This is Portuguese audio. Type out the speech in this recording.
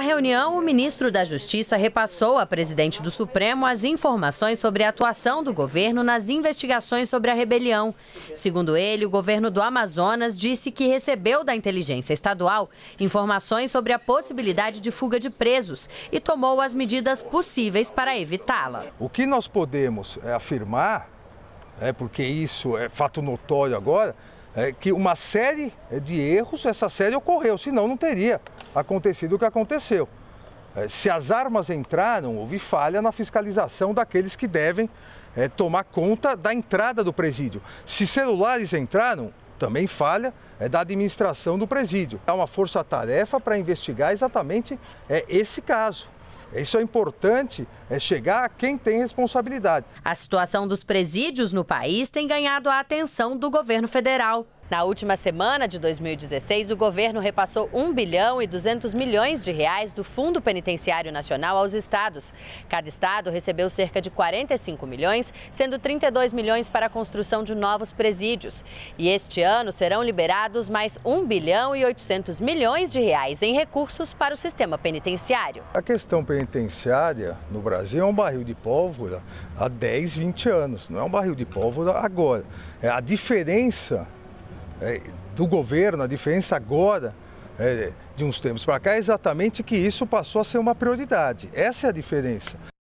Na reunião, o ministro da Justiça repassou à presidente do Supremo as informações sobre a atuação do governo nas investigações sobre a rebelião. Segundo ele, o governo do Amazonas disse que recebeu da inteligência estadual informações sobre a possibilidade de fuga de presos e tomou as medidas possíveis para evitá-la. O que nós podemos é, afirmar, é porque isso é fato notório agora, é, que uma série de erros, essa série ocorreu, senão não teria acontecido o que aconteceu. É, se as armas entraram, houve falha na fiscalização daqueles que devem é, tomar conta da entrada do presídio. Se celulares entraram, também falha é da administração do presídio. Há uma força-tarefa para investigar exatamente é, esse caso. Isso é importante, é chegar a quem tem responsabilidade. A situação dos presídios no país tem ganhado a atenção do governo federal. Na última semana de 2016, o governo repassou 1 bilhão e 200 milhões de reais do Fundo Penitenciário Nacional aos estados. Cada estado recebeu cerca de 45 milhões, sendo 32 milhões para a construção de novos presídios. E este ano serão liberados mais 1 bilhão e 800 milhões de reais em recursos para o sistema penitenciário. A questão penitenciária no Brasil é um barril de pólvora há 10, 20 anos, não é um barril de pólvora agora. É a diferença é, do governo, a diferença agora é, de uns tempos para cá é exatamente que isso passou a ser uma prioridade. Essa é a diferença.